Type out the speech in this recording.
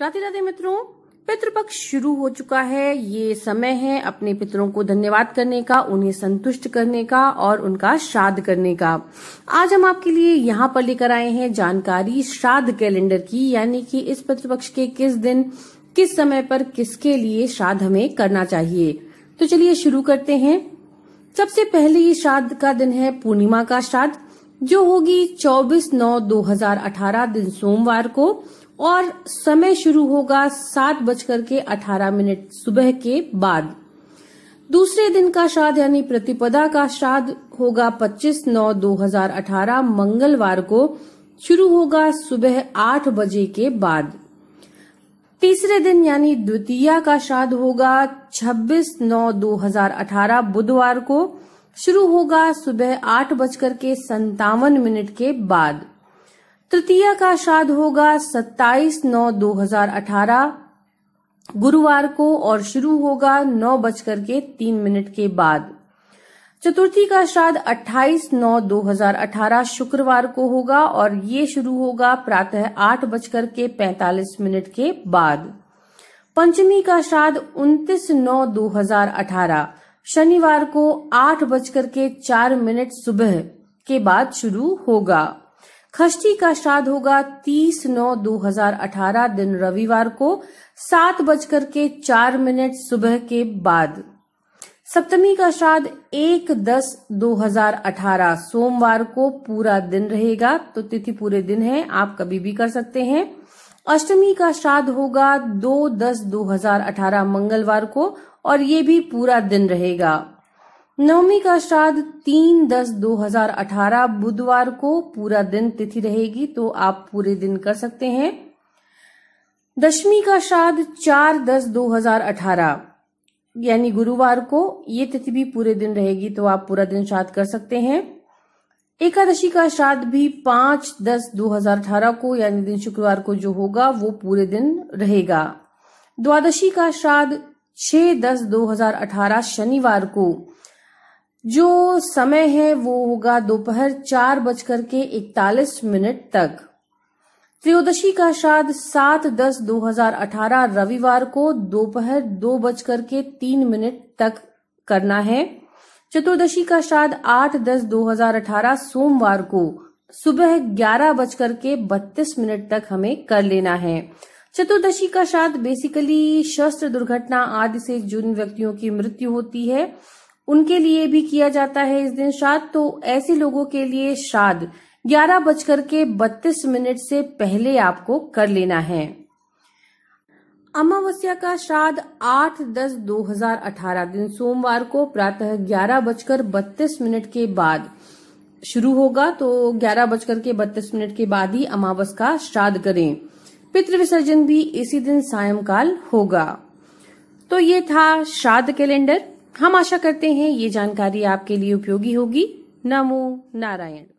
राधे राधे मित्रों पितृपक्ष शुरू हो चुका है ये समय है अपने पितरों को धन्यवाद करने का उन्हें संतुष्ट करने का और उनका श्राद्ध करने का आज हम आपके लिए यहाँ पर लेकर आए हैं जानकारी श्राद्ध कैलेंडर की यानी कि इस पितृपक्ष के किस दिन किस समय पर किसके लिए श्राद्ध हमें करना चाहिए तो चलिए शुरू करते हैं सबसे पहले ये श्राद्ध का दिन है पूर्णिमा का श्राद्ध जो होगी 24 नौ 2018 दिन सोमवार को और समय शुरू होगा सात बजकर के अठारह मिनट सुबह के बाद दूसरे दिन का श्राद्ध यानी प्रतिपदा का श्राद्ध होगा 25 नौ 2018 मंगलवार को शुरू होगा सुबह आठ बजे के बाद तीसरे दिन यानी द्वितीय का श्राद्ध होगा 26 नौ 2018 बुधवार को शुरू होगा सुबह आठ बजकर के संतावन मिनट के बाद तृतीया का श्राद्ध होगा 27 नौ 2018 गुरुवार को और शुरू होगा नौ बजकर के तीन मिनट के बाद चतुर्थी का श्राद्ध 28 नौ 2018 शुक्रवार को होगा और ये शुरू होगा प्रातः आठ बजकर के पैतालीस मिनट के बाद पंचमी का श्राद्ध 29 नौ 2018 शनिवार को आठ बजकर के चार मिनट सुबह के बाद शुरू होगा खष्टी का श्राद्ध होगा 30 नौ 2018 दिन रविवार को सात बजकर के चार मिनट सुबह के बाद सप्तमी का श्राद्ध एक दस 2018 सोमवार को पूरा दिन रहेगा तो तिथि पूरे दिन है आप कभी भी कर सकते हैं अष्टमी का श्राद्ध होगा दो दस 2018 मंगलवार को और ये भी पूरा दिन रहेगा नवमी का श्राद्ध तीन दस दो हजार अठारह बुधवार को पूरा दिन तिथि रहेगी तो आप पूरे दिन कर सकते हैं दशमी का श्राद्ध चार दस दो हजार अठारह यानी गुरुवार को ये तिथि भी पूरे दिन रहेगी तो आप पूरा दिन श्राद्ध कर सकते हैं एकादशी का श्राद्ध भी पांच दस दो हजार अठारह को यानी दिन शुक्रवार को जो होगा वो पूरे दिन रहेगा द्वादशी का श्राद्ध छह दस दो हजार अठारह शनिवार को जो समय है वो होगा दोपहर चार बजकर के इकतालीस मिनट तक त्रयोदशी का श्राद्ध सात दस दो हजार अठारह रविवार को दोपहर दो, दो बजकर के तीन मिनट तक करना है चतुर्दशी का श्राद्ध आठ दस दो हजार अठारह सोमवार को सुबह ग्यारह बजकर के बत्तीस मिनट तक हमें कर लेना है चतुर्दशी का श्राद्ध बेसिकली शस्त्र दुर्घटना आदि से जिन व्यक्तियों की मृत्यु होती है उनके लिए भी किया जाता है इस दिन श्राद्ध तो ऐसे लोगों के लिए श्राद्ध ग्यारह बजकर के बत्तीस मिनट से पहले आपको कर लेना है अमावस्या का श्राद्ध 8 दस 2018 दिन सोमवार को प्रातः ग्यारह बजकर बत्तीस मिनट के बाद शुरू होगा तो ग्यारह बजकर के बत्तीस मिनट के बाद ही अमावस का श्राद्ध करें पितृ विसर्जन भी इसी दिन सायंकाल होगा तो ये था श्राद्ध कैलेंडर हम आशा करते हैं ये जानकारी आपके लिए उपयोगी होगी नमो नारायण